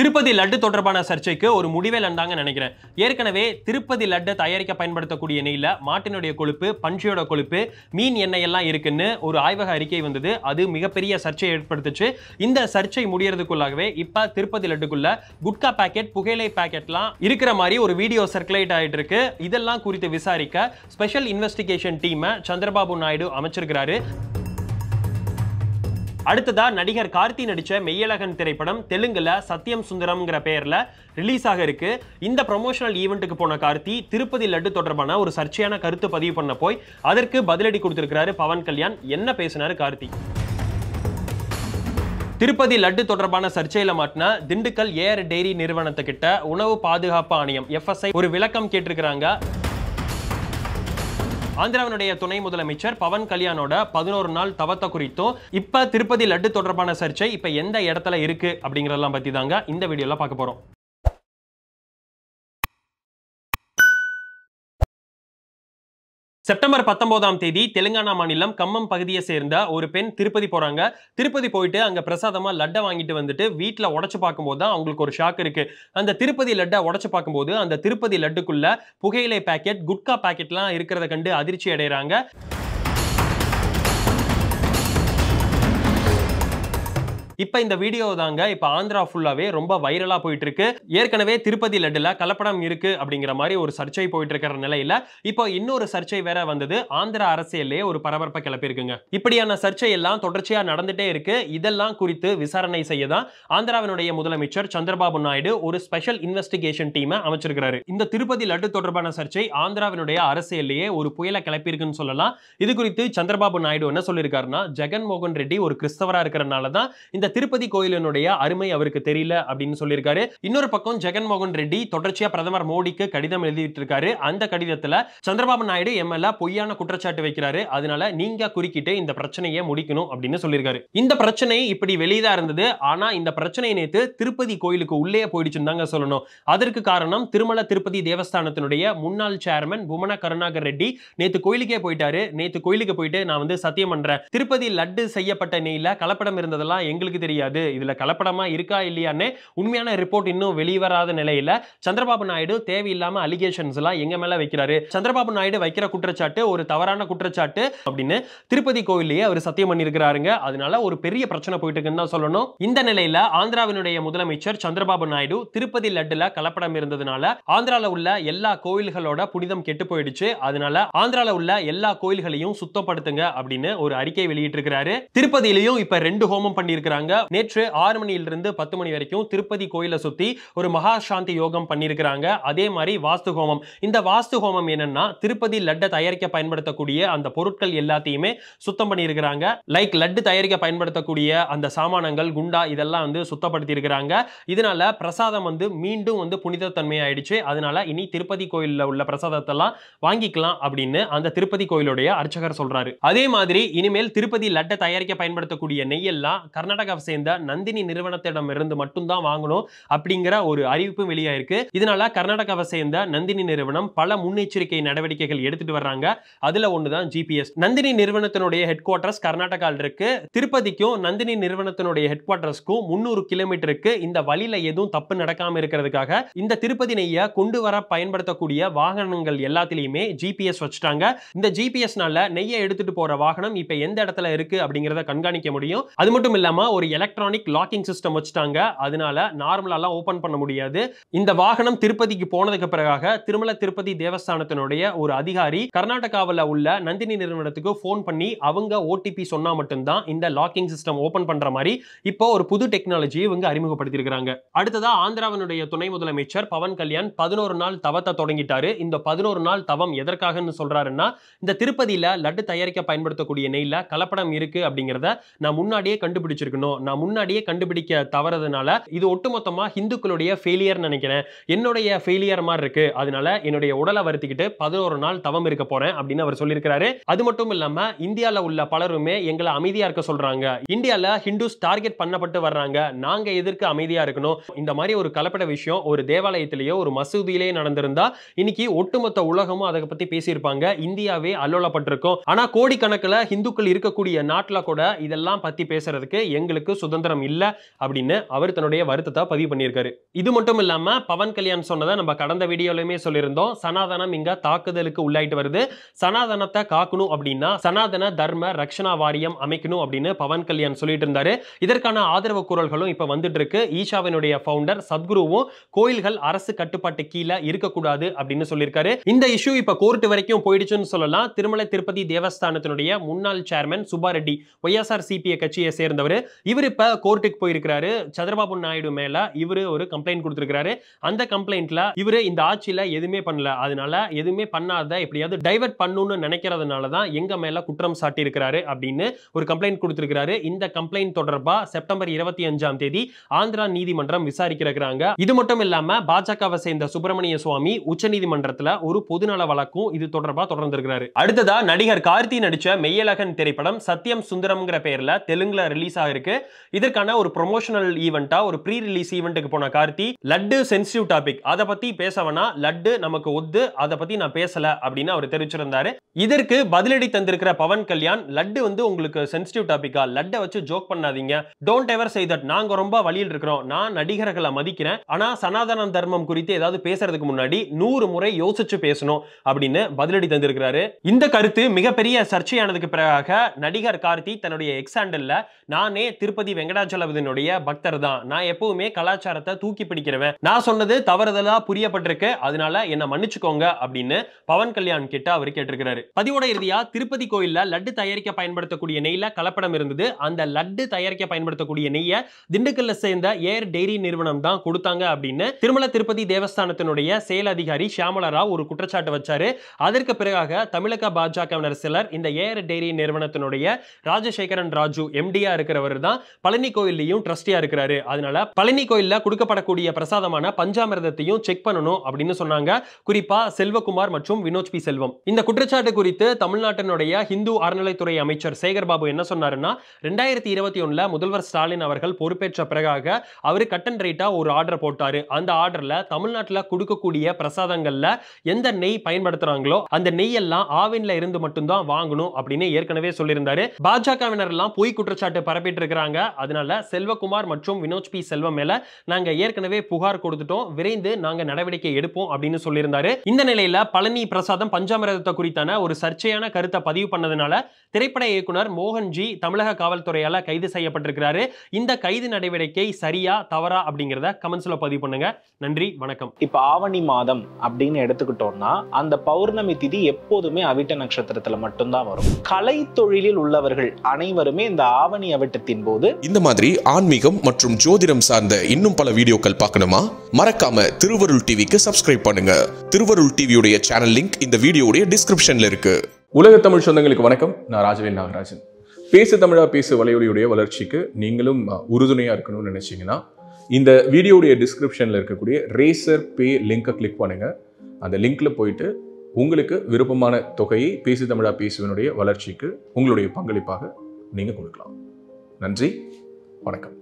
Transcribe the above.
திருப்பதி லட்டு தொடர்பான சர்ச்சைக்கு ஒரு முடிவே லண்டாங்க நினைக்கிறேன் ஏற்கனவே திருப்பதி லட்டை தயாரிக்க பயன்படுத்தக்கூடிய நெய்யில் மாட்டினுடைய கொழுப்பு பன்றியோட கொழுப்பு மீன் எண்ணெய் எல்லாம் இருக்குன்னு ஒரு ஆய்வக அறிக்கை வந்தது அது மிகப்பெரிய சர்ச்சையை ஏற்படுத்துச்சு இந்த சர்ச்சை முடியறதுக்குள்ளாகவே இப்போ திருப்பதி லட்டுக்குள்ள குட்கா பேக்கெட் புகையிலை பேக்கெட்லாம் இருக்கிற மாதிரி ஒரு வீடியோ சர்க்குலேட் ஆகிட்டு இருக்கு இதெல்லாம் குறித்து விசாரிக்க ஸ்பெஷல் இன்வெஸ்டிகேஷன் டீமை சந்திரபாபு நாயுடு அமைச்சிருக்கிறாரு அடுத்ததா நடிகர் கார்த்தி நடிச்ச மெய்யழகன் திரைப்படம் தெலுங்குல சத்யம் சுந்தரம்ங்கிற பெயர்ல ரிலீஸ் ஆக இருக்கு இந்த ப்ரொமோஷனல் ஈவெண்ட்டுக்கு போன கார்த்தி திருப்பதி லட்டு தொடர்பான ஒரு சர்ச்சையான கருத்து பதிவு பண்ண போய் அதற்கு பதிலடி கொடுத்திருக்கிறாரு பவன் கல்யாண் என்ன பேசினாரு கார்த்தி திருப்பதி லட்டு தொடர்பான சர்ச்சையில மாட்டினா திண்டுக்கல் ஏர் டெய்ரி நிறுவனத்துக்கிட்ட உணவு பாதுகாப்பு ஆணையம் எஃப்எஸ்ஐ ஒரு விளக்கம் கேட்டிருக்கிறாங்க ஆந்திராவினுடைய துணை முதலமைச்சர் பவன் கல்யாணோட பதினோரு நாள் தவத்தை குறித்தும் இப்ப திருப்பதி லட்டு தொடர்பான சர்ச்சை இப்ப எந்த இடத்துல இருக்கு அப்படிங்கறதெல்லாம் பத்தி தாங்க இந்த வீடியோல பார்க்க போறோம் செப்டம்பர் பத்தொன்பதாம் தேதி தெலுங்கானா மாநிலம் கம்மம் பகுதியை சேர்ந்த ஒரு பெண் திருப்பதி போறாங்க திருப்பதி போயிட்டு அங்க பிரசாதமா லட்டை வாங்கிட்டு வந்துட்டு வீட்டில் உடச்சு பார்க்கும்போது தான் அவங்களுக்கு ஒரு ஷாக் இருக்கு அந்த திருப்பதி லட்டை உடச்சு பார்க்கும்போது அந்த திருப்பதி லட்டுக்குள்ள புகையிலை பேக்கெட் குட்கா பேக்கெட்லாம் இருக்கிறத கண்டு அதிர்ச்சி அடைகிறாங்க இப்போ இந்த வீடியோ தாங்க இப்போ ஆந்திரா ஃபுல்லாகவே ரொம்ப வைரலாக போயிட்டு இருக்கு ஏற்கனவே திருப்பதி லட்டில் கலப்படம் இருக்கு அப்படிங்கிற மாதிரி ஒரு சர்ச்சை போயிட்டு இருக்கிற நிலையில இப்போ இன்னொரு சர்ச்சை வேற வந்தது ஆந்திரா அரசியலே ஒரு பரபரப்பை கிளப்பியிருக்குங்க இப்படியான சர்ச்சை எல்லாம் தொடர்ச்சியாக நடந்துட்டே இருக்கு இதெல்லாம் குறித்து விசாரணை செய்ய தான் ஆந்திராவினுடைய முதலமைச்சர் சந்திரபாபு நாயுடு ஒரு ஸ்பெஷல் இன்வெஸ்டிகேஷன் டீமை அமைச்சிருக்கிறாரு இந்த திருப்பதி லட்டு தொடர்பான சர்ச்சை ஆந்திராவினுடைய அரசியல்லையே ஒரு புயலை கிளப்பியிருக்குன்னு சொல்லலாம் இது குறித்து சந்திரபாபு நாயுடு என்ன சொல்லியிருக்காருன்னா ஜெகன்மோகன் ரெட்டி ஒரு கிறிஸ்தவராக இருக்கிறனால தான் இந்த திருப்பதி கோயிலினுடைய அருமை அவருக்கு தெரியல அப்படின்னு சொல்லியிருக்காரு இன்னொரு பக்கம் ஜெகன்மோகன் ரெட்டி தொடர்ச்சியா பிரதமர் மோடிக்கு கடிதம் எழுதிட்டு இருக்காரு அந்த கடிதத்துல சந்திரபாபு நாயுடு எம்எல்ஏ பொய்யான குற்றச்சாட்டு வைக்கிறாரு அதனால நீங்க குறுக்கிட்டு இந்த பிரச்சனையை முடிக்கணும் அப்படின்னு சொல்லியிருக்காரு இந்த பிரச்சனை இப்படி வெளியதா இருந்தது ஆனா இந்த பிரச்சனை நேற்று திருப்பதி கோயிலுக்கு உள்ளே போயிடுச்சுன்னு தாங்க சொல்லணும் அதற்கு காரணம் திருமல திருப்பதி தேவஸ்தானத்தினுடைய முன்னாள் சேர்மன் புமன கருணாகர் ரெட்டி நேத்து கோயிலுக்கே போயிட்டாரு நேத்து கோயிலுக்கு போயிட்டு நான் வந்து சத்தியம் பண்றேன் திருப்பதி லட்டு செய்யப்பட்ட நெய்ல கலப்படம் இருந்ததெல்லாம் எங்களுக்கு உங்களுக்கு தெரியாது இதில் கலப்படமா இருக்கா இல்லையான்னு உண்மையான ரிப்போர்ட் இன்னும் வெளிவராத நிலையில் சந்திரபாபு நாயுடு அலிகேஷன்ஸ் எல்லாம் எங்க மேல வைக்கிறாரு சந்திரபாபு நாயுடு வைக்கிற குற்றச்சாட்டு ஒரு தவறான குற்றச்சாட்டு அப்படின்னு திருப்பதி கோவிலேயே அவர் சத்தியம் பண்ணியிருக்கிறாருங்க அதனால ஒரு பெரிய பிரச்சனை போயிட்டு இருக்குன்னு தான் சொல்லணும் இந்த நிலையில ஆந்திராவினுடைய முதலமைச்சர் சந்திரபாபு நாயுடு திருப்பதி லட்டுல கலப்படம் இருந்ததுனால ஆந்திரால உள்ள எல்லா கோயில்களோட புனிதம் கெட்டு போயிடுச்சு அதனால ஆந்திரால உள்ள எல்லா கோயில்களையும் சுத்தப்படுத்துங்க அப்படின்னு ஒரு அறிக்கை வெளியிட்டு இருக்கிறாரு திருப்பதியிலையும் இப்ப ரெண்டு ஹோமம் பண்ணியிருக்கிறாங்க பண்ணியிருக்கிறாங்க நேற்று ஆறு மணியிலிருந்து பத்து மணி வரைக்கும் திருப்பதி கோயிலை சுற்றி ஒரு மகா சாந்தி யோகம் பண்ணியிருக்கிறாங்க அதே மாதிரி வாஸ்து ஹோமம் இந்த வாஸ்து ஹோமம் என்னன்னா திருப்பதி லட்டை தயாரிக்க பயன்படுத்தக்கூடிய அந்த பொருட்கள் எல்லாத்தையுமே சுத்தம் பண்ணியிருக்கிறாங்க லைக் லட்டு தயாரிக்க பயன்படுத்தக்கூடிய அந்த சாமானங்கள் குண்டா இதெல்லாம் வந்து சுத்தப்படுத்தி இருக்கிறாங்க இதனால பிரசாதம் வந்து மீண்டும் வந்து புனிதத்தன்மை ஆயிடுச்சு அதனால இனி திருப்பதி கோயிலில் உள்ள பிரசாதத்தெல்லாம் வாங்கிக்கலாம் அப்படின்னு அந்த திருப்பதி கோயிலுடைய அர்ச்சகர் சொல்றாரு அதே மாதிரி இனிமேல் திருப்பதி லட்டை தயாரிக்க பயன்படுத்தக்கூடிய நெய் எல்லாம் கர்நாடக கர்நாடகாவை சேர்ந்த நந்தினி நிறுவனத்திடம் நிறுவனத்திடமிருந்து மட்டும்தான் வாங்கணும் அப்படிங்கிற ஒரு அறிவிப்பும் வெளியாயிருக்கு இதனால கர்நாடகாவை சேர்ந்த நந்தினி நிறுவனம் பல முன்னெச்சரிக்கை நடவடிக்கைகள் எடுத்துட்டு வர்றாங்க அதுல ஒண்ணுதான் ஜிபிஎஸ் நந்தினி நிறுவனத்தினுடைய ஹெட் குவார்டர்ஸ் கர்நாடகாவில் இருக்கு திருப்பதிக்கும் நந்தினி நிறுவனத்தினுடைய ஹெட் குவார்டர்ஸ்க்கும் முன்னூறு கிலோமீட்டருக்கு இந்த வழியில எதுவும் தப்பு நடக்காம இருக்கிறதுக்காக இந்த திருப்பதி நெய்ய கொண்டு வர பயன்படுத்தக்கூடிய வாகனங்கள் எல்லாத்திலையுமே ஜிபிஎஸ் வச்சுட்டாங்க இந்த ஜிபிஎஸ்னால நெய்யை எடுத்துட்டு போற வாகனம் இப்ப எந்த இடத்துல இருக்கு அப்படிங்கறத கண்காணிக்க முடியும் அது மட்டும் இல்லாம ஒரு எலக்ட்ரானிக் லாக்கிங் சிஸ்டம் வச்சுட்டாங்க அதனால நார்மலாலாம் ஓப்பன் பண்ண முடியாது இந்த வாகனம் திருப்பதிக்கு போனதுக்கு பிறகாக திருமல திருப்பதி தேவஸ்தானத்தினுடைய ஒரு அதிகாரி கர்நாடகாவில் உள்ள நந்தினி நிறுவனத்துக்கு ஃபோன் பண்ணி அவங்க ஓடிபி சொன்னா மட்டும்தான் இந்த லாக்கிங் சிஸ்டம் ஓப்பன் பண்ற மாதிரி இப்போ ஒரு புது டெக்னாலஜியை இவங்க அறிமுகப்படுத்தியிருக்கிறாங்க அடுத்ததா ஆந்திராவினுடைய துணை முதலமைச்சர் பவன் கல்யாண் பதினோரு நாள் தவத்தை தொடங்கிட்டாரு இந்த பதினோரு நாள் தவம் எதற்காக சொல்றாருன்னா இந்த திருப்பதியில லட்டு தயாரிக்க பயன்படுத்தக்கூடிய நெய்ல கலப்படம் இருக்கு அப்படிங்கிறத நான் முன்னாடியே கண்டுபிடிச்சிருக்கணும் பண்ணணும் நான் முன்னாடியே கண்டுபிடிக்க தவறதுனால இது ஒட்டுமொத்தமா ஹிந்துக்களுடைய ஃபெயிலியர் நினைக்கிறேன் என்னுடைய ஃபெயிலியர் மாதிரி இருக்கு அதனால என்னுடைய உடலை வருத்திக்கிட்டு பதினோரு நாள் தவம் இருக்க போறேன் அப்படின்னு அவர் சொல்லியிருக்கிறாரு அது மட்டும் இல்லாம இந்தியாவில் உள்ள பலருமே எங்களை அமைதியா இருக்க சொல்றாங்க இந்தியாவில் ஹிந்துஸ் டார்கெட் பண்ணப்பட்டு வர்றாங்க நாங்க எதிர்க்க அமைதியா இருக்கணும் இந்த மாதிரி ஒரு கலப்பட விஷயம் ஒரு தேவாலயத்திலேயோ ஒரு மசூதியிலேயே நடந்திருந்தா இன்னைக்கு ஒட்டுமொத்த உலகமும் அதை பத்தி பேசியிருப்பாங்க இந்தியாவே அல்லோலப்பட்டிருக்கும் ஆனா கோடிக்கணக்கில் ஹிந்துக்கள் இருக்கக்கூடிய நாட்டில் கூட இதெல்லாம் பத்தி பேசுறதுக்கு எங்களுக்கு அரசியலுக்கு சுதந்திரம் இல்லை அப்படின்னு அவர் தன்னுடைய வருத்தத்தை பதிவு பண்ணியிருக்காரு இது மட்டும் இல்லாம பவன் கல்யாண் சொன்னதை நம்ம கடந்த வீடியோலயுமே சொல்லியிருந்தோம் சனாதனம் இங்க தாக்குதலுக்கு உள்ளாயிட்டு வருது சனாதனத்தை காக்கணும் அப்படின்னா சனாதன தர்ம ரக்ஷணா வாரியம் அமைக்கணும் அப்படின்னு பவன் கல்யாண் சொல்லிட்டு இருந்தாரு இதற்கான ஆதரவு குரல்களும் இப்ப வந்துட்டு இருக்கு ஈஷாவினுடைய பவுண்டர் சத்குருவும் கோயில்கள் அரசு கட்டுப்பாட்டு கீழே இருக்கக்கூடாது அப்படின்னு சொல்லியிருக்காரு இந்த இஷ்யூ இப்ப கோர்ட் வரைக்கும் போயிடுச்சுன்னு சொல்லலாம் திருமலை திருப்பதி தேவஸ்தானத்தினுடைய முன்னாள் சேர்மன் சுபாரெட்டி ஒய்எஸ்ஆர் சிபிஐ கட்சியை சேர்ந்தவர் இவர் இப்போ கோர்ட்டுக்கு போயிருக்கிறாரு சந்திரபாபு நாயுடு மேல இவர் ஒரு கம்ப்ளைண்ட் கொடுத்துருக்காரு அந்த கம்ப்ளைண்ட்ல இவர் இந்த ஆட்சியில் எதுவுமே பண்ணல அதனால எதுவுமே பண்ணாத எப்படியாவது டைவர்ட் பண்ணணும்னு நினைக்கிறதுனால தான் எங்க மேல குற்றம் சாட்டியிருக்கிறாரு அப்படின்னு ஒரு கம்ப்ளைண்ட் கொடுத்துருக்காரு இந்த கம்ப்ளைண்ட் தொடர்பாக செப்டம்பர் இருபத்தி அஞ்சாம் தேதி ஆந்திரா நீதிமன்றம் விசாரிக்கிறாங்க இது மட்டும் இல்லாம பாஜகவை சேர்ந்த சுப்பிரமணிய சுவாமி உச்சநீதிமன்றத்தில் ஒரு பொதுநல வழக்கும் இது தொடர்பாக தொடர்ந்து இருக்கிறாரு அடுத்ததா நடிகர் கார்த்தி நடிச்ச மெய்யழகன் திரைப்படம் சத்தியம் சுந்தரம்ங்கிற பேர்ல தெலுங்குல ரிலீஸ் ஆகிருக்கு இதற்கான ஒரு ப்ரொமோஷனல் ஈவெண்ட்டா ஒரு ப்ரீ ரிலீஸ் ஈவெண்ட்டுக்கு போன கார்த்தி லட்டு சென்சிட்டிவ் டாபிக் அதை பத்தி பேச வேணா லட்டு நமக்கு ஒத்து அதை பத்தி நான் பேசல அப்படின்னு அவர் தெரிவிச்சிருந்தாரு இதற்கு பதிலடி தந்திருக்கிற பவன் கல்யாண் லட்டு வந்து உங்களுக்கு சென்சிட்டிவ் டாபிக்கா லட்டை வச்சு ஜோக் பண்ணாதீங்க டோன்ட் எவர் சே தட் நாங்க ரொம்ப வழியில் இருக்கிறோம் நான் நடிகர்களை மதிக்கிறேன் ஆனா சனாதன தர்மம் குறித்து ஏதாவது பேசுறதுக்கு முன்னாடி நூறு முறை யோசிச்சு பேசணும் அப்படின்னு பதிலடி தந்திருக்கிறாரு இந்த கருத்து மிகப்பெரிய சர்ச்சையானதுக்கு பிறகு நடிகர் கார்த்தி தன்னுடைய எக்ஸாண்டில் நானே திரு திருப்பதி வெங்கடாச்சலபதியினுடைய பக்தர் தான் நான் எப்பவுமே கலாச்சாரத்தை தூக்கி பிடிக்கிறவன் நான் சொன்னது தவறுதலா புரியப்பட்டிருக்கு அதனால என்ன மன்னிச்சுக்கோங்க அப்படின்னு பவன் கல்யாண் கிட்ட அவர் கேட்டிருக்கிறாரு பதிவோட இறுதியா திருப்பதி கோயில்ல லட்டு தயாரிக்க பயன்படுத்தக்கூடிய நெய்ல கலப்படம் இருந்தது அந்த லட்டு தயாரிக்க பயன்படுத்தக்கூடிய நெய்ய திண்டுக்கல்ல சேர்ந்த ஏர் டெய்ரி நிறுவனம் தான் கொடுத்தாங்க அப்படின்னு திருமல திருப்பதி தேவஸ்தானத்தினுடைய செயல் அதிகாரி ஷியாமலா ராவ் ஒரு குற்றச்சாட்டு வச்சாரு அதற்கு பிறகாக தமிழக பாஜகவினர் சிலர் இந்த ஏர் டெய்ரி நிறுவனத்தினுடைய ராஜசேகரன் ராஜு எம்டியா இருக்கிறவர் தான் தான் பழனி கோயில்லையும் ட்ரஸ்டியா இருக்கிறாரு அதனால பழனி கோயில்ல கொடுக்கப்படக்கூடிய பிரசாதமான பஞ்சாமிரதத்தையும் செக் பண்ணணும் அப்படின்னு சொன்னாங்க குறிப்பா செல்வகுமார் மற்றும் வினோஜ் பி செல்வம் இந்த குற்றச்சாட்டு குறித்து தமிழ்நாட்டினுடைய ஹிந்து அறநிலைத்துறை அமைச்சர் சேகர் பாபு என்ன சொன்னாருன்னா ரெண்டாயிரத்தி இருபத்தி ஒண்ணுல முதல்வர் ஸ்டாலின் அவர்கள் பொறுப்பேற்ற பிறகாக அவர் கட்டன் ரைட்டா ஒரு ஆர்டர் போட்டாரு அந்த ஆர்டர்ல தமிழ்நாட்டில் கொடுக்கக்கூடிய பிரசாதங்கள்ல எந்த நெய் பயன்படுத்துறாங்களோ அந்த நெய் எல்லாம் ஆவின்ல இருந்து மட்டும்தான் வாங்கணும் அப்படின்னு ஏற்கனவே சொல்லியிருந்தாரு பாஜகவினர் எல்லாம் பொய் குற்றச்சாட்டு பரப்பிட்டு இருக்கிற இருக்கிறாங்க அதனால செல்வகுமார் மற்றும் வினோஜ் பி செல்வம் மேல நாங்க ஏற்கனவே புகார் கொடுத்துட்டோம் விரைந்து நாங்க நடவடிக்கை எடுப்போம் அப்படின்னு சொல்லியிருந்தாரு இந்த நிலையில பழனி பிரசாதம் பஞ்சாமிரதத்தை குறித்தான ஒரு சர்ச்சையான கருத்தை பதிவு பண்ணதுனால திரைப்பட இயக்குனர் மோகன்ஜி தமிழக காவல்துறையால கைது செய்யப்பட்டிருக்கிறாரு இந்த கைது நடவடிக்கை சரியா தவறா அப்படிங்கிறத கமெண்ட்ஸ்ல பதிவு பண்ணுங்க நன்றி வணக்கம் இப்ப ஆவணி மாதம் அப்படின்னு எடுத்துக்கிட்டோம்னா அந்த பௌர்ணமி திதி எப்போதுமே அவிட்ட நட்சத்திரத்துல மட்டும்தான் வரும் கலை தொழிலில் உள்ளவர்கள் அனைவருமே இந்த ஆவணி அவிட்டத்தின் போது இந்த மாதிரி ஆன்மீகம் மற்றும் ஜோதிடம் சார்ந்த இன்னும் பல வீடியோக்கள் பார்க்கணுமா மறக்காம திருவருள் டிவிக்கு சப்ஸ்கிரைப் பண்ணுங்க திருவருள் டிவியுடைய சேனல் லிங்க் இந்த வீடியோடைய டிஸ்கிரிப்ஷன்ல இருக்கு உலக தமிழ் சொந்தங்களுக்கு வணக்கம் நான் ராஜவேல் நாகராஜன் பேசு தமிழா பேசு வலையொலியுடைய வளர்ச்சிக்கு நீங்களும் உறுதுணையா இருக்கணும்னு நினைச்சீங்கன்னா இந்த வீடியோடைய டிஸ்கிரிப்ஷனில் இருக்கக்கூடிய ரேசர் பே லிங்க்கை கிளிக் பண்ணுங்கள் அந்த லிங்க்கில் போயிட்டு உங்களுக்கு விருப்பமான தொகையை பேசு தமிழா பேசுவனுடைய வளர்ச்சிக்கு உங்களுடைய பங்களிப்பாக நீங்கள் கொடுக்கலாம் நன்றி வணக்கம்